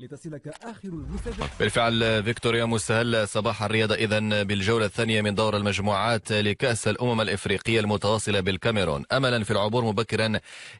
لتصلك آخر المسابقة بالفعل فيكتوريا مستهل صباح الرياضة إذا بالجولة الثانية من دور المجموعات لكأس الأمم الإفريقية المتواصلة بالكاميرون أملا في العبور مبكرا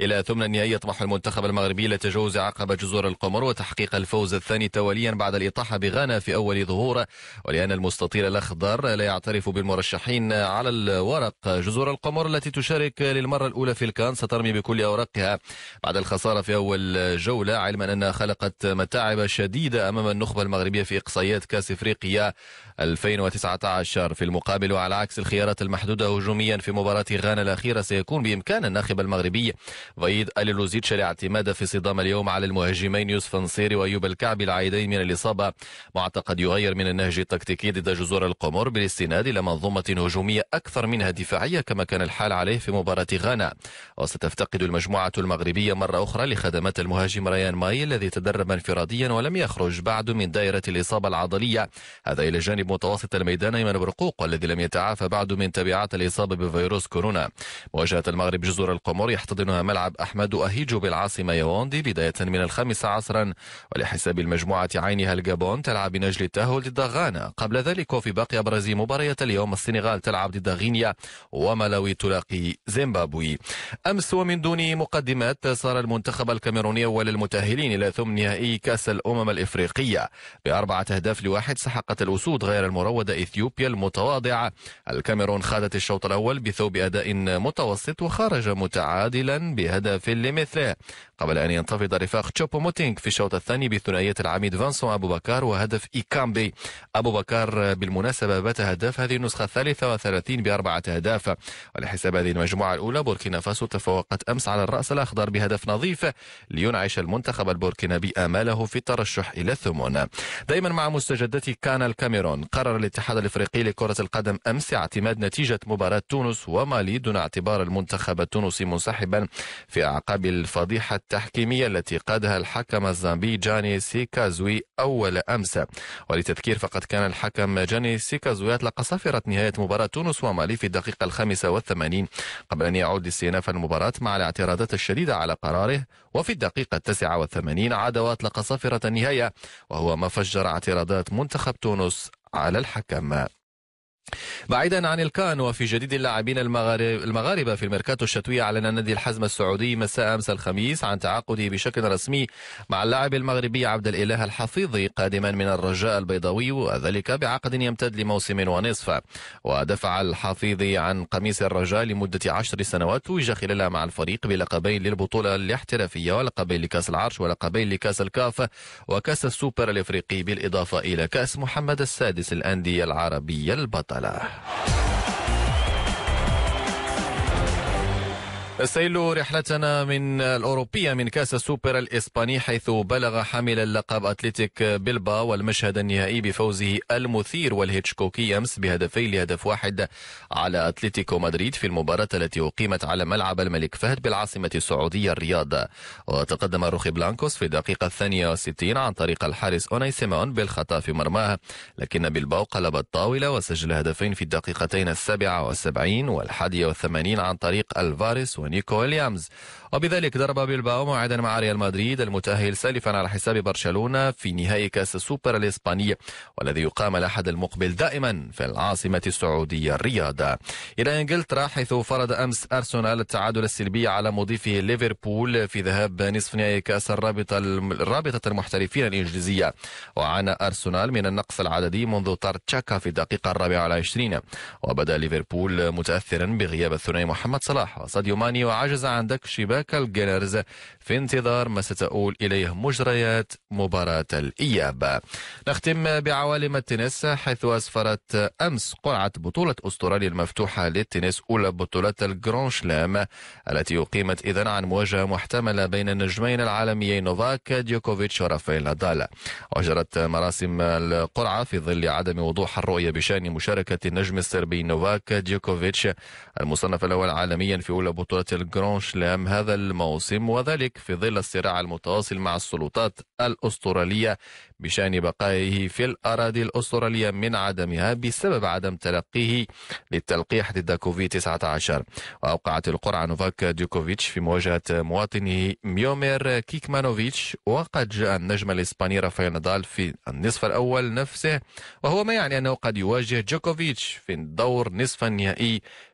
إلى ثمن النهائي يطمح المنتخب المغربي لتجاوز عقبة جزر القمر وتحقيق الفوز الثاني تواليا بعد الإطاحة بغانا في أول ظهوره ولأن المستطيل الأخضر لا يعترف بالمرشحين على الورق جزر القمر التي تشارك للمرة الأولى في الكان سترمي بكل أوراقها بعد الخسارة في أول جولة علما أنها خلقت متاع متلاعبة شديدة أمام النخبة المغربية في إقصائيات كأس إفريقيا 2019 في المقابل وعلى عكس الخيارات المحدودة هجوميا في مباراة غانا الأخيرة سيكون بإمكان الناخب المغربي فايد أليلوزيتش الاعتماد في صدام اليوم على المهاجمين يوسف نصيري وأيوب الكعبي العايدين من الإصابة معتقد يغير من النهج التكتيكي ضد جزر القمر بالاستناد إلى منظومة هجومية أكثر منها دفاعية كما كان الحال عليه في مباراة غانا وستفتقد المجموعة المغربية مرة أخرى لخدمات المهاجم ريان ماي الذي تدرب انفراديا عاديا ولم يخرج بعد من دائرة الإصابة العضلية هذا إلى جانب متوسط الميدان أيمن برقوق الذي لم يتعافى بعد من تبعات الإصابة بفيروس كورونا مواجهة المغرب جزر القمر يحتضنها ملعب أحمد أهيجو بالعاصمة يواندي بداية من الخامسة عصرا ولحساب المجموعة عينها الجابون تلعب من أجل التأهل ضد غانا قبل ذلك وفي باقي أبرز مباريات اليوم السنغال تلعب ضد غينيا وملاوي تلاقي زيمبابوي أمس ومن دون مقدمات صار المنتخب الكاميروني أول المتأهلين إلى ثم نهائي كأس كأس الأمم الإفريقية بأربعة أهداف لواحد سحقت الأسود غير المروده إثيوبيا المتواضعة الكاميرون خاضت الشوط الأول بثوب أداء متوسط وخرج متعادلا بهدف لمثله قبل أن ينتفض رفاق تشوبو موتينغ في الشوط الثاني بثنائية العميد فانسون أبو بكر وهدف إيكامبي أبو بكر بالمناسبة بات هداف هذه النسخة الثالثة وثلاثين بأربعة أهداف على حساب هذه المجموعة الأولى بوركينا فاسو تفوقت أمس على الرأس الأخضر بهدف نظيف لينعش المنتخب البوركينابي آماله في في الترشح إلى الثمن دائما مع مستجدات كان الكاميرون قرر الاتحاد الإفريقي لكرة القدم أمس اعتماد نتيجة مباراة تونس ومالي دون اعتبار المنتخب التونسي منسحبا في أعقاب الفضيحة التحكيمية التي قادها الحكم الزامبي جاني سيكازوي أول أمس ولتذكير فقد كان الحكم جاني سيكازوي أطلق صافرة نهاية مباراة تونس ومالي في الدقيقة الخامسة والثمانين قبل أن يعود لاستئناف المباراة مع الاعتراضات الشديدة على قراره وفي الدقيقة التاسعة والثمانين عاد وأطلق صافرة النهاية وهو ما فجر اعتراضات منتخب تونس على الحكم بعيدا عن الكان وفي جديد اللاعبين المغاربة في الميركاتو الشتوي أعلن نادي الحزم السعودي مساء أمس الخميس عن تعاقده بشكل رسمي مع اللاعب المغربي عبد الإله الحفيظي قادما من الرجاء البيضاوي وذلك بعقد يمتد لموسم ونصف ودفع الحفيظي عن قميص الرجاء لمدة عشر سنوات توج خلالها مع الفريق بلقبين للبطولة الاحترافية ولقبين لكأس العرش ولقبين لكأس الكاف وكأس السوبر الإفريقي بالإضافة إلى كأس محمد السادس الأندية العربية البطل طلع سيل رحلتنا من الأوروبية من كأس السوبر الإسباني حيث بلغ حامل اللقب أتلتيك بيلبا والمشهد النهائي بفوزه المثير والهيتشكوكي أمس بهدفين لهدف واحد على أتلتيكو مدريد في المباراة التي أقيمت على ملعب الملك فهد بالعاصمة السعودية الرياض وتقدم روخي بلانكوس في الدقيقة الثانية وستين عن طريق الحارس أوناي سيمون بالخطأ في مرماه لكن بيلباو قلب الطاولة وسجل هدفين في الدقيقتين السابعة والسبعين والحادية والثمانين عن طريق الفارس نيكو ويليامز وبذلك ضرب بيلباو موعدا مع ريال مدريد المتأهل سالفا على حساب برشلونة في نهائي كأس السوبر الإسباني والذي يقام الأحد المقبل دائما في العاصمة السعودية الرياض إلى إنجلترا حيث فرض أمس أرسنال التعادل السلبي على مضيفه ليفربول في ذهاب نصف نهائي كأس الرابطة رابطة المحترفين الإنجليزية وعانى أرسنال من النقص العددي منذ طرد تشاكا في الدقيقة الرابعة والعشرين وبدأ ليفربول متأثرا بغياب الثنائي محمد صلاح وساديو ماني الألماني يعني وعجز عن دك شباك الجيلرز في انتظار ما ستؤول إليه مجريات مباراة الإياب نختم بعوالم التنس حيث أسفرت أمس قرعة بطولة أستراليا المفتوحة للتنس أولى بطولة الجران شلام التي أقيمت إذن عن مواجهة محتملة بين النجمين العالميين نوفاك ديوكوفيتش ورافائيل نادال وجرت مراسم القرعة في ظل عدم وضوح الرؤية بشأن مشاركة النجم الصربي نوفاك ديوكوفيتش المصنف الأول عالميا في أولى بطولة بطولة الجران شلام هذا الموسم وذلك في ظل الصراع المتواصل مع السلطات الأسترالية بشأن بقائه في الأراضي الأسترالية من عدمها بسبب عدم تلقيه للتلقيح ضد كوفيد 19 وأوقعت القرعة نوفاك ديوكوفيتش في مواجهة مواطنه ميومير كيكمانوفيتش وقد جاء النجم الإسباني رافائيل نادال في النصف الأول نفسه وهو ما يعني أنه قد يواجه جوكوفيتش في الدور نصف النهائي